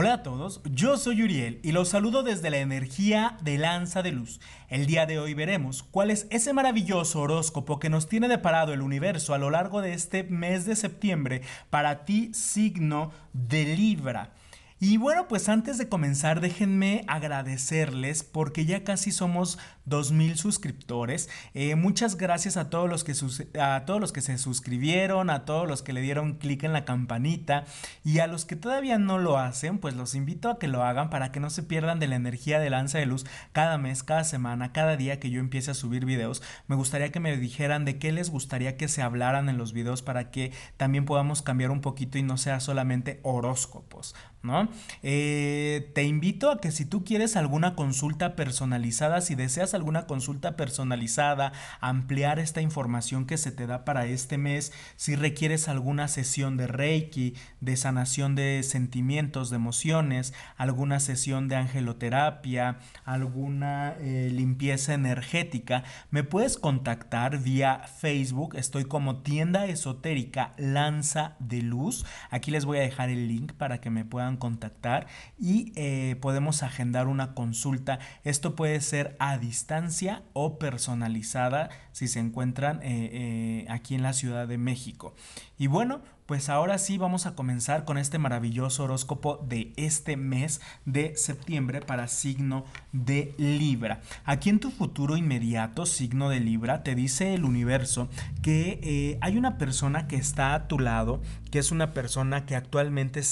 Hola a todos, yo soy Uriel y los saludo desde la energía de Lanza de Luz. El día de hoy veremos cuál es ese maravilloso horóscopo que nos tiene deparado el universo a lo largo de este mes de septiembre para ti signo de Libra. Y bueno, pues antes de comenzar, déjenme agradecerles porque ya casi somos 2.000 suscriptores. Eh, muchas gracias a todos, los que a todos los que se suscribieron, a todos los que le dieron clic en la campanita y a los que todavía no lo hacen, pues los invito a que lo hagan para que no se pierdan de la energía de Lanza de Luz cada mes, cada semana, cada día que yo empiece a subir videos. Me gustaría que me dijeran de qué les gustaría que se hablaran en los videos para que también podamos cambiar un poquito y no sea solamente horóscopos. ¿no? Eh, te invito a que si tú quieres alguna consulta personalizada, si deseas alguna consulta personalizada, ampliar esta información que se te da para este mes, si requieres alguna sesión de Reiki, de sanación de sentimientos, de emociones, alguna sesión de angeloterapia, alguna eh, limpieza energética, me puedes contactar vía Facebook, estoy como tienda esotérica Lanza de Luz, aquí les voy a dejar el link para que me puedan contactar y eh, podemos agendar una consulta. Esto puede ser a distancia o personalizada si se encuentran eh, eh, aquí en la Ciudad de México. Y bueno, pues ahora sí vamos a comenzar con este maravilloso horóscopo de este mes de septiembre para signo de Libra. Aquí en tu futuro inmediato, signo de Libra, te dice el universo que eh, hay una persona que está a tu lado, que es una persona que actualmente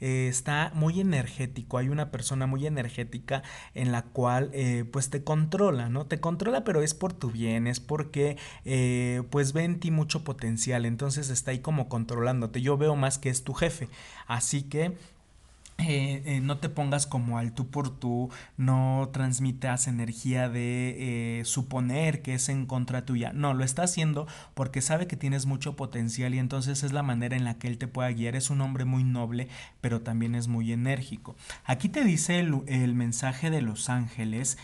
eh, está muy energético, hay una persona muy energética en la cual eh, pues te controla, ¿no? Te controla pero es por tu bien, es porque pues ve en ti mucho potencial, entonces está ahí como controlando yo veo más que es tu jefe. Así que eh, eh, no te pongas como al tú por tú, no transmitas energía de eh, suponer que es en contra tuya. No, lo está haciendo porque sabe que tienes mucho potencial y entonces es la manera en la que él te pueda guiar. Es un hombre muy noble, pero también es muy enérgico. Aquí te dice el, el mensaje de los ángeles,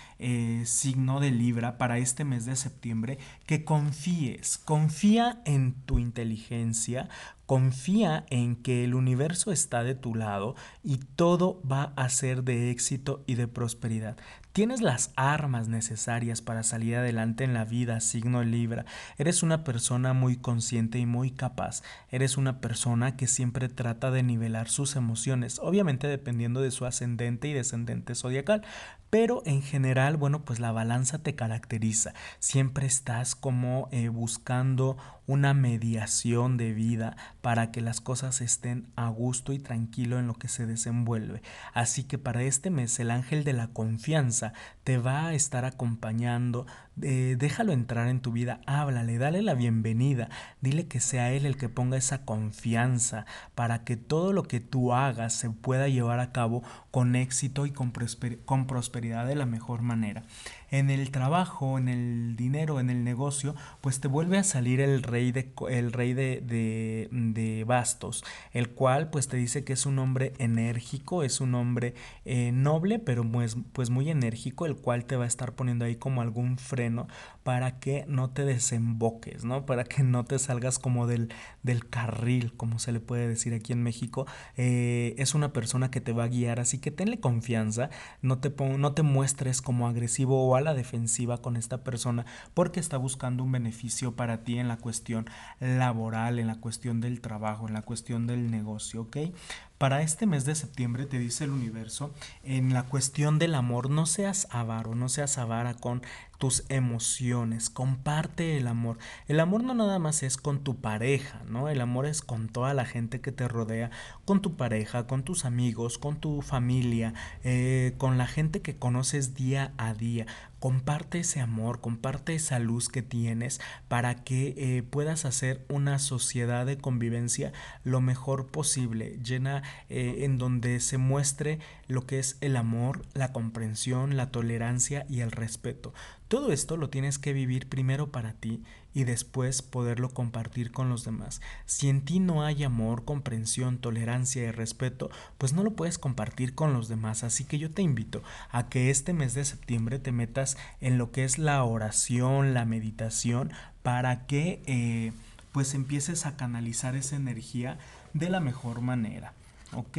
signo de Libra, para este mes de septiembre, que confíes, confía en tu inteligencia, Confía en que el universo está de tu lado y todo va a ser de éxito y de prosperidad. Tienes las armas necesarias para salir adelante en la vida, signo Libra. Eres una persona muy consciente y muy capaz. Eres una persona que siempre trata de nivelar sus emociones, obviamente dependiendo de su ascendente y descendente zodiacal. Pero en general, bueno, pues la balanza te caracteriza. Siempre estás como eh, buscando una mediación de vida para que las cosas estén a gusto y tranquilo en lo que se desenvuelve. Así que para este mes el ángel de la confianza te va a estar acompañando, eh, déjalo entrar en tu vida, háblale, dale la bienvenida, dile que sea él el que ponga esa confianza para que todo lo que tú hagas se pueda llevar a cabo con éxito y con prosperidad de la mejor manera en el trabajo, en el dinero, en el negocio, pues te vuelve a salir el rey de, el rey de, bastos, el cual pues te dice que es un hombre enérgico, es un hombre eh, noble, pero pues, pues muy enérgico, el cual te va a estar poniendo ahí como algún freno para que no te desemboques, ¿no? Para que no te salgas como del, del carril, como se le puede decir aquí en México. Eh, es una persona que te va a guiar, así que tenle confianza, no te, no te muestres como agresivo o algo la defensiva con esta persona porque está buscando un beneficio para ti en la cuestión laboral, en la cuestión del trabajo, en la cuestión del negocio, ¿ok? Para este mes de septiembre te dice el universo, en la cuestión del amor, no seas avaro, no seas avara con tus emociones, comparte el amor. El amor no nada más es con tu pareja, ¿no? El amor es con toda la gente que te rodea, con tu pareja, con tus amigos, con tu familia, eh, con la gente que conoces día a día, Comparte ese amor, comparte esa luz que tienes para que eh, puedas hacer una sociedad de convivencia lo mejor posible, llena eh, en donde se muestre lo que es el amor, la comprensión, la tolerancia y el respeto. Todo esto lo tienes que vivir primero para ti y después poderlo compartir con los demás. Si en ti no hay amor, comprensión, tolerancia y respeto, pues no lo puedes compartir con los demás. Así que yo te invito a que este mes de septiembre te metas en lo que es la oración, la meditación, para que eh, pues empieces a canalizar esa energía de la mejor manera. ¿Ok?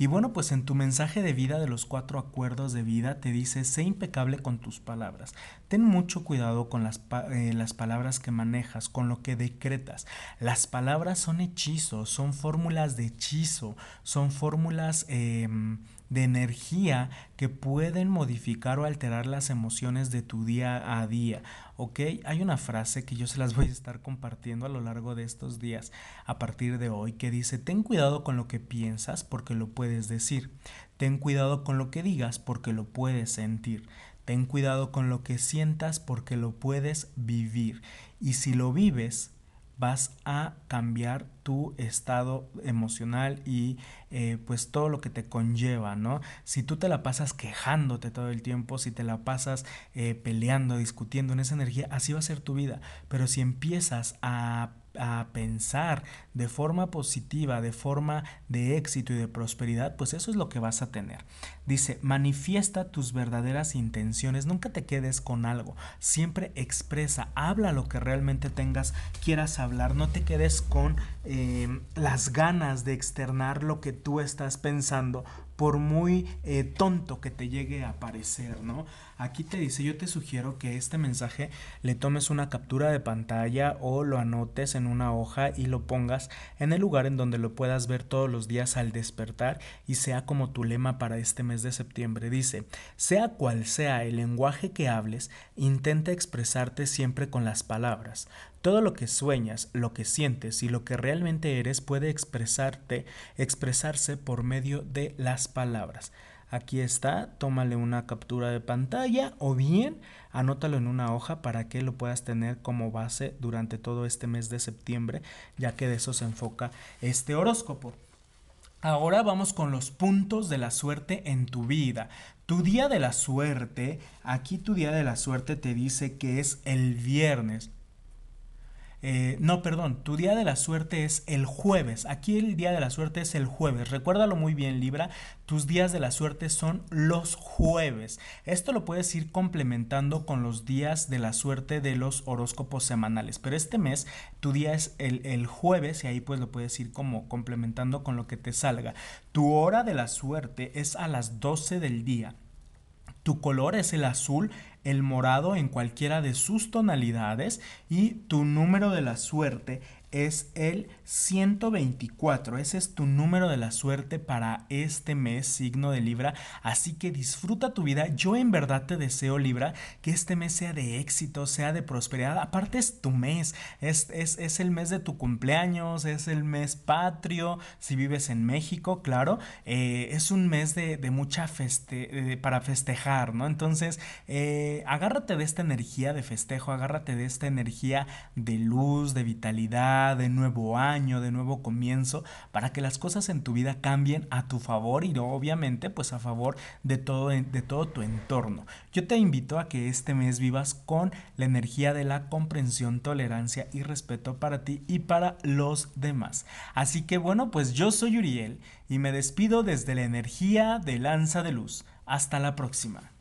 Y bueno, pues en tu mensaje de vida de los cuatro acuerdos de vida te dice, sé impecable con tus palabras. Ten mucho cuidado con las, eh, palabras que manejas, con lo que decretas. Las palabras son hechizos, son fórmulas de hechizo, son fórmulas... Em, de energía que pueden modificar o alterar las emociones de tu día a día. ¿Ok? Hay una frase que yo se las voy a estar compartiendo a lo largo de estos días a partir de hoy que dice, ten cuidado con lo que piensas porque lo puedes decir. Ten cuidado con lo que digas porque lo puedes sentir. Ten cuidado con lo que sientas porque lo puedes vivir. Y si lo vives, vas a cambiar tu estado emocional y eh, pues todo lo que te conlleva, ¿no? Si tú te la pasas quejándote todo el tiempo, si te la pasas eh, peleando, discutiendo en esa energía, así va a ser tu vida. Pero si empiezas a pensar de forma positiva, de forma de éxito y de prosperidad, pues eso es lo que vas a tener. Dice, manifiesta tus verdaderas intenciones, nunca te quedes con algo, siempre expresa, habla lo que realmente tengas, quieras hablar, no te quedes con... Eh, Em, las ganas de externar lo que tú estás pensando, por muy eh, tonto que te llegue a parecer, ¿no? Aquí te dice, yo te sugiero que este mensaje le tomes una captura de pantalla o lo anotes en una hoja y lo pongas en el lugar en donde lo puedas ver todos los días al despertar y sea como tu lema para este mes de septiembre. Dice, sea cual sea el lenguaje que hables, intenta expresarte siempre con las palabras. Todo lo que sueñas, lo que sientes y lo que realmente eres puede expresarte, expresarse por medio de las palabras. Aquí está, tómale una captura de pantalla o bien anótalo en una hoja para que lo puedas tener como base durante todo este mes de septiembre, ya que de eso se enfoca este horóscopo. Ahora vamos con los puntos de la suerte en tu vida. Tu día de la suerte, aquí tu día de la suerte te dice que es el viernes. Eh, no, perdón, tu día de la suerte es el jueves. Aquí el día de la suerte es el jueves. Recuérdalo muy bien, Libra. Tus días de la suerte son los jueves. Esto lo puedes ir complementando con los días de la suerte de los horóscopos semanales. Pero este mes tu día es el, el jueves y ahí pues lo puedes ir como complementando con lo que te salga. Tu hora de la suerte es a las 12 del día. Tu color es el azul, el morado en cualquiera de sus tonalidades y tu número de la suerte es el 124. Ese es tu número de la suerte para este mes, signo de Libra. Así que disfruta tu vida. Yo en verdad te deseo, Libra, que este mes sea de éxito, sea de prosperidad. Aparte es tu mes, es, es, el mes de tu cumpleaños, es el mes patrio, si vives en México, claro. Eh, es un mes de, mucha feste para festejar, ¿no? Entonces, eh, agárrate de esta energía de festejo, agárrate de esta energía de luz, de vitalidad de nuevo año, de nuevo comienzo, para que las cosas en tu vida cambien a tu favor y obviamente pues a favor de todo, de todo tu entorno. Yo te invito a que este mes vivas con la energía de la comprensión, tolerancia y respeto para ti y para los demás. Así que bueno, pues yo soy Uriel y me despido desde la energía de Lanza de Luz. Hasta la próxima.